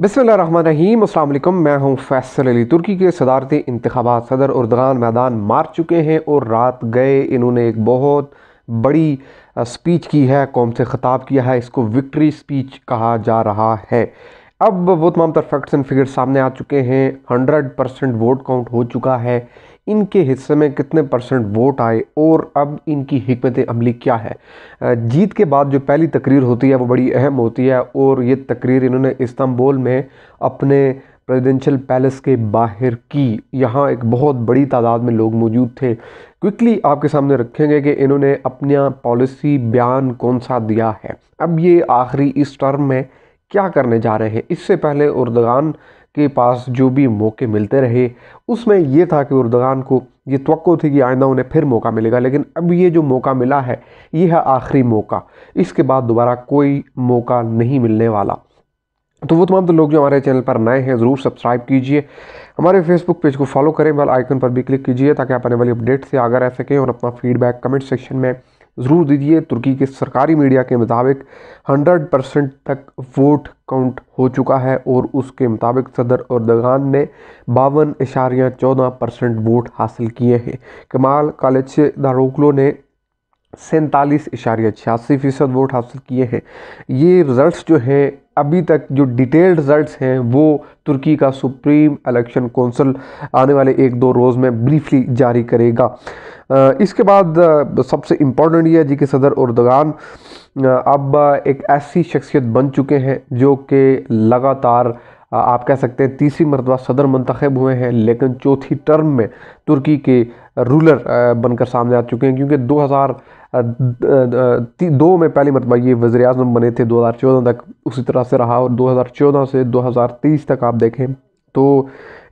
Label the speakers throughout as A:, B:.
A: बिसमीम अल्लाम मैं हूं फैसल अली तुर्की के सदारती इंतबात सदर उर्दगान मैदान मार चुके हैं और रात गए इन्होंने एक बहुत बड़ी स्पीच की है कौम से ख़ताब किया है इसको विक्ट्री स्पीच कहा जा रहा है अब वो तमाम तर फैक्ट्स एंड फिगर्स सामने आ चुके हैं हंड्रेड परसेंट वोट काउंट हो चुका है इनके हिस्से में कितने परसेंट वोट आए और अब इनकी हमत अमली क्या है जीत के बाद जो पहली तकरीर होती है वो बड़ी अहम होती है और ये तकरीर इन्होंने इस्तांबुल में अपने प्रेसिडेंशियल पैलेस के बाहर की यहाँ एक बहुत बड़ी तादाद में लोग मौजूद थे क्विकली आपके सामने रखेंगे कि इन्होंने अपना पॉलिसी बयान कौन सा दिया है अब ये आखिरी इस टर्म में क्या करने जा रहे हैं इससे पहले उर्दगान के पास जो भी मौके मिलते रहे उसमें ये था कि उर्दगान को ये तो थी कि आइंदा उन्हें फिर मौका मिलेगा लेकिन अब ये जो मौका मिला है ये है आखिरी मौका इसके बाद दोबारा कोई मौका नहीं मिलने वाला तो वो तमाम तो लोग जो हमारे चैनल पर नए हैं ज़रूर सब्सक्राइब कीजिए हमारे फेसबुक पेज को फॉलो करें बेल आइकन पर भी क्लिक कीजिए ताकि आप आने वाली अपडेट से आगे रह सकें और अपना फीडबैक कमेंट सेक्शन में ज़रूर दीजिए तुर्की के सरकारी मीडिया के मुताबिक 100 परसेंट तक वोट काउंट हो चुका है और उसके मुताबिक सदर और दगान ने बावन इशारिया चौदह परसेंट वोट हासिल किए हैं कमाल कालेच दारोकलो ने सैंतालीस इशारे छियासी फ़ीसद वोट हासिल किए हैं ये रिज़ल्ट जो हैं अभी तक जो डिटेल्ड रिज़ल्ट्स हैं वो तुर्की का सुप्रीम इलेक्शन कौंसल आने वाले एक दो रोज़ में ब्रीफली जारी करेगा इसके बाद सबसे इम्पॉर्टेंट यह है जी के सदर उर्दगान अब एक ऐसी शख्सियत बन चुके हैं जो कि लगातार आप कह सकते हैं तीसरी मरतबा सदर मंतखब हुए हैं लेकिन चौथी टर्म में तुर्की के रूलर बनकर सामने आ चुके हैं क्योंकि 2000 दो में पहली मरतबा ये वजे अजम बने थे 2014 तक उसी तरह से रहा और 2014 से तेईस तक आप देखें तो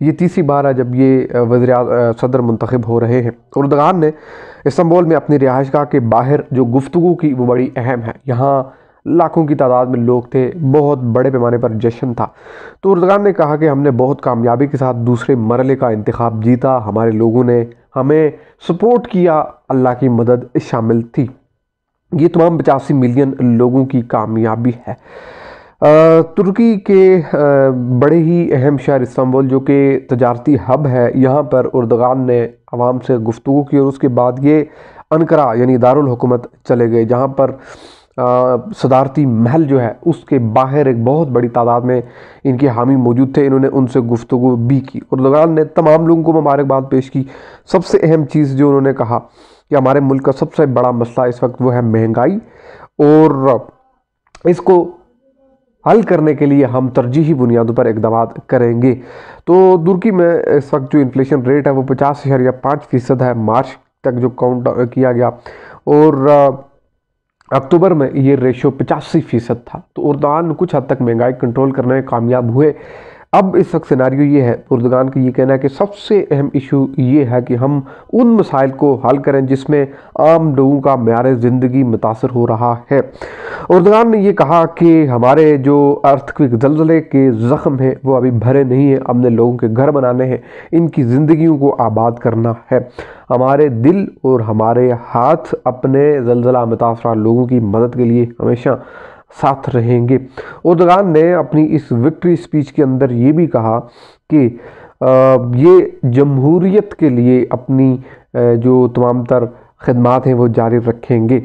A: ये तीसरी बार है जब ये वजर सदर मंतखब हो रहे हैं उर्दगान ने इस्तंबुल में अपनी रिहाइश के बाहर जो गुफ्तु की वो बड़ी अहम है यहाँ लाखों की तादाद में लोग थे बहुत बड़े पैमाने पर जश्न था तो उर्दगान ने कहा कि हमने बहुत कामयाबी के साथ दूसरे मरले का इंतखब जीता हमारे लोगों ने हमें सपोर्ट किया अल्लाह की मदद शामिल थी ये तमाम पचासी मिलियन लोगों की कामयाबी है तुर्की के बड़े ही अहम शहर इस्तांबुल जो कि तजारती हब है यहाँ पर उर्दगान ने आवाम से गुफ्तु की और उसके बाद ये अनकरा यानी दारुल हुकूमत चले गए जहाँ पर सदारती महल जो है उसके बाहर एक बहुत बड़ी तादाद में इनके हामी मौजूद थे इन्होंने उनसे गुफ्तु भी की और दौरान ने तमाम लोगों को मुबारकबाद पेश की सबसे अहम चीज़ जो उन्होंने कहा कि हमारे मुल्क का सबसे बड़ा मसला इस वक्त वो है महंगाई और इसको हल करने के लिए हम तरजीही बुनियादों पर इकदाम करेंगे तो तुर्की में इस वक्त जो इन्फ्लेशन रेट है वो पचास या पाँच फ़ीसद है मार्च तक जो काउंट किया गया और अक्टूबर में ये रेशियो पचासी फीसद था तो उर्दान कुछ हद तक महंगाई कंट्रोल करने में कामयाब हुए अब इस वक्त सिनारी ये है उर्दगान का ये कहना है कि सबसे अहम इशू ये है कि हम उन मसाइल को हल करें जिसमें आम लोगों का मैार ज़िंदगी मुतासर हो रहा है उर्दगान ने यह कहा कि हमारे जो अर्थक्विक जलजले के ज़ख़म हैं वो अभी भरे नहीं हैं हमने लोगों के घर बनाने हैं इनकी ज़िंदगी को आबाद करना है हमारे दिल और हमारे हाथ अपने जलजला मुतासर लोगों की मदद के लिए हमेशा साथ रहेंगे उर्दगान ने अपनी इस विक्ट्री स्पीच के अंदर ये भी कहा कि ये जमहूरीत के लिए अपनी जो तमाम तर खदमात हैं वो जारी रखेंगे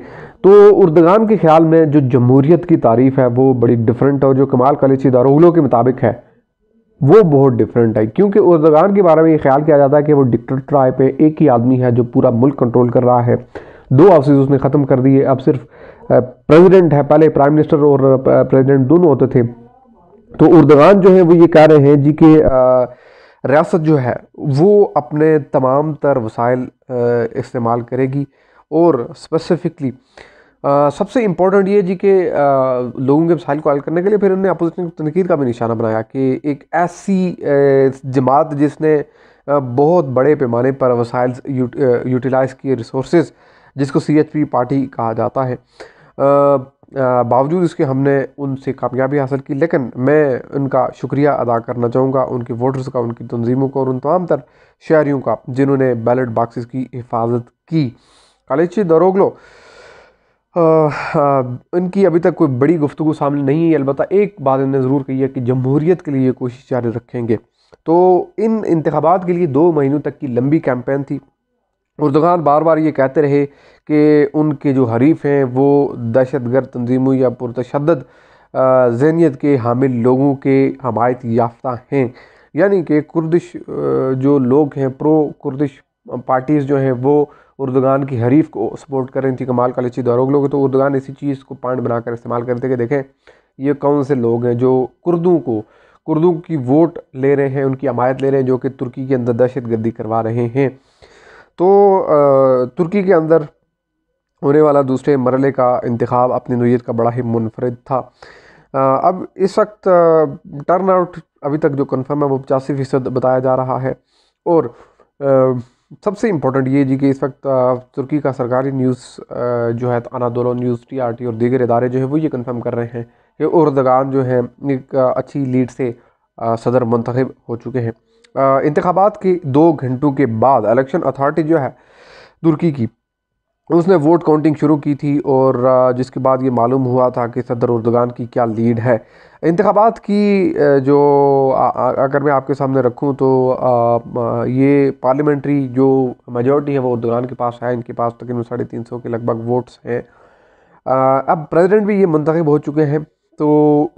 A: तो उर्दगान के ख्याल में जो जमहूरीत की तारीफ़ है वो बड़ी डिफरेंट और जो कमाल कलेची दारोलों के मुताबिक है वो बहुत डिफरेंट है क्योंकि उर्दगान के बारे में ये ख्याल किया जाता है कि वो डिक्टर ट्राइप पे एक ही आदमी है जो पूरा मुल्क कंट्रोल कर रहा है दो ऑफिस उसने ख़त्म कर दिए अब सिर्फ प्रेसिडेंट है पहले प्राइम मिनिस्टर और प्रेसिडेंट दोनों होते थे तो उर्दगान जो है वो ये कह रहे हैं जी कि रियासत जो है वो अपने तमाम तर वसाइल इस्तेमाल करेगी और स्पेसिफिकली सबसे इम्पोर्टेंट ये जी कि लोगों के वसाइल को हल करने के लिए फिर उन्होंने अपोजिशन की तनकीद का भी निशाना बनाया कि एक ऐसी जमात जिसने बहुत बड़े पैमाने पर वसाइल यूटिलाइज़ किए रिसोर्स जिसको सी एच पी पार्टी कहा जाता है बावजूद इसके हमने उनसे कामयाबी हासिल की लेकिन मैं उनका शुक्रिया अदा करना चाहूँगा उनके वोटर्स का उनकी तंजीमों का और उन तमाम तर शहरीों का जिन्होंने बैलेट बाक्सेस की हिफाजत की कालेची दरोगलो इनकी अभी तक कोई बड़ी गुफ्तु सामने नहीं है अलबतः एक बात इन्होंने ज़रूर कही है कि जमहूरीत के लिए कोशिश जारी रखेंगे तो इन इंतबात के लिए दो महीनों तक की लंबी कैंपेन थी उर्दगान बार बार ये कहते रहे कि उनके जो हरीफ हैं वो दहशत गर्द तनजीमों या पुरतद जहनीत के हामिल लोगों के हमायत याफ्ता हैं यानी कि कुर्दिश जो लोग हैं प्रो कुर्दिश पार्टीज़ जो हैं वो उर्दगान की हरीफ को सपोर्ट कर रही थी कमाल दौरों के लोग तो उर्दगान इसी चीज़ को पॉइंट बनाकर इस्तेमाल करते कि देखें ये कौन से लोग हैं जो कुर्दों को कुर्दों की वोट ले रहे हैं उनकी हमायत ले रहे हैं जो कि तुर्की के अंदर दहशत गर्दी करवा रहे हैं तो तुर्की के अंदर होने वाला दूसरे मरले का इंतखब अपनी नोयत का बड़ा ही मुनफरद था अब इस वक्त टर्न आउट अभी तक जो कन्फर्म है वो पचासी फ़ीसद बताया जा रहा है और सबसे इम्पोर्टेंट ये जी कि इस वक्त तुर्की का सरकारी न्यूज़ जो है Anadolu news T R T और दीगर इदारे जो है वो ये कन्फर्म कर रहे हैं कि उर्दगान जो है एक अच्छी लीड से सदर मंतखब हो चुके हैं इंतबात के दो घंटों के बाद इलेक्शन अथॉरिटी जो है तुर्की की उसने वोट काउंटिंग शुरू की थी और जिसके बाद ये मालूम हुआ था कि सदर उर्दगान की क्या लीड है इंतबात की जो अगर मैं आपके सामने रखूं तो ये पार्लियामेंट्री जो मेजॉरिटी है वो उर्दगान के पास है इनके पास तकरीबन साढ़े तीन सौ के लगभग वोट्स हैं अब प्रेसिडेंट भी ये मंतखब हो चुके हैं तो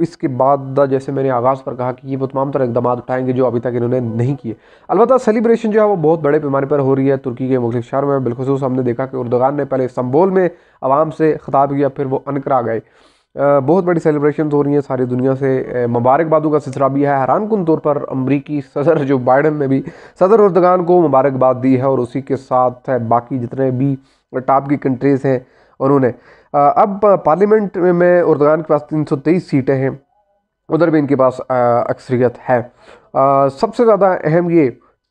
A: इसके बाद जैसे मैंने आगाज़ पर कहा कि ये वो तमाम तरह इकदाम उठाएंगे जो अभी तक इन्होंने नहीं किए अलबत्त सेलिब्रेशन जो है वो बहुत बड़े पैमाने पर हो रही है तुर्की के मुख्य शहर में बिलखसूस हमने देखा कि उर्दगान ने पहले इस्तंबोल में आवाम से ख़ताब किया फिर वो अनकरा गए बहुत बड़ी सेलिब्रेशन हो रही हैं सारी दुनिया से मुबारकबादों का सिलसिला भी है हैरान कन तौर पर अमरीकी सदर जो बाइडन ने भी सदर उर्दगान को मुबारकबाद दी है और उसी के साथ बाकी जितने भी टॉप की कंट्रीज़ हैं उन्होंने अब पार्लियामेंट में उर्दगान के पास तीन सीटें हैं उधर भी इनके पास अक्सरियत है आ, सबसे ज़्यादा अहम ये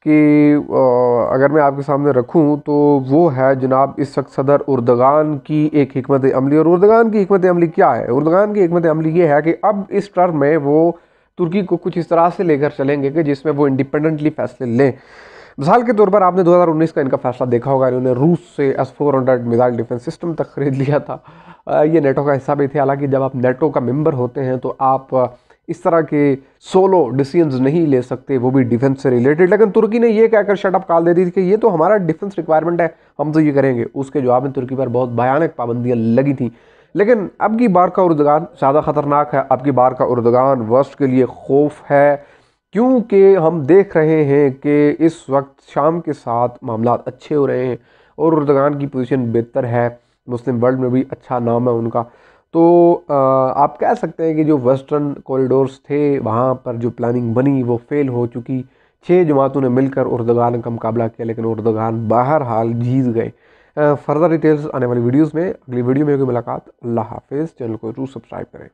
A: कि आ, अगर मैं आपके सामने रखूं तो वो है जनाब इस वक्त सदर उर्दगान की एक हमत अमली और उर्दगान की हमत अमली क्या है उर्दगान की हमत अमली ये है कि अब इस टर्म में वो तुर्की को कुछ इस तरह से लेकर चलेंगे कि जिसमें वो इंडिपेंडेंटली फ़ैसले लें मिसाल के तौर पर आपने 2019 का इनका फैसला देखा होगा इन्होंने रूस से S four hundred missile defence system तक खरीद लिया था ये नेटो का हिस्सा भी थे हालांकि जब आप नेटो का मेम्बर होते हैं तो आप इस तरह के सोलो डिसीजंस नहीं ले सकते वो भी डिफेंस से रिलेटेड लेकिन तुर्की ने ये कहकर शटअप काल दे दी थी कि ये तो हमारा डिफेंस रिक्वायरमेंट है हम तो ये करेंगे उसके जवाब में तुर्की पर बहुत भयानक पाबंदियाँ लगी थी लेकिन अब की बार का उर्दगान ज़्यादा ख़तरनाक है अब की बार का उर्दगान वर्स्ट के लिए खौफ है क्योंकि हम देख रहे हैं कि इस वक्त शाम के साथ मामला अच्छे हो रहे हैं और उर्दगान की पोजीशन बेहतर है मुस्लिम वर्ल्ड में भी अच्छा नाम है उनका तो आप कह सकते हैं कि जो वेस्टर्न कॉरिडोर्स थे वहाँ पर जो प्लानिंग बनी वो फेल हो चुकी छः जमातों ने मिलकर उर्दगान का मुकाबला किया लेकिन उर्दगान बाहर हाल जीत गए फर्दर डिटेल्स आने वाली वीडियोज़ में अगली वीडियो में होगी मुलाकात अल्लाह हाफिज़ चैनल को जरूर सब्सक्राइब करें